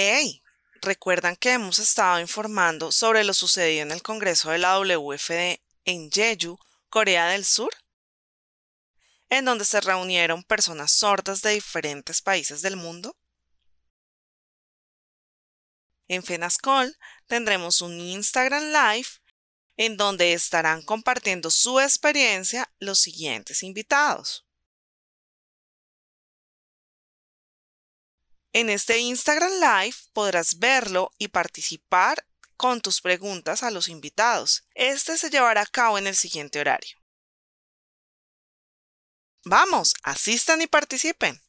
¡Hey! Recuerdan que hemos estado informando sobre lo sucedido en el Congreso de la WFD en Jeju, Corea del Sur, en donde se reunieron personas sordas de diferentes países del mundo. En FENASCOL tendremos un Instagram Live en donde estarán compartiendo su experiencia los siguientes invitados. En este Instagram Live podrás verlo y participar con tus preguntas a los invitados. Este se llevará a cabo en el siguiente horario. Vamos, asistan y participen.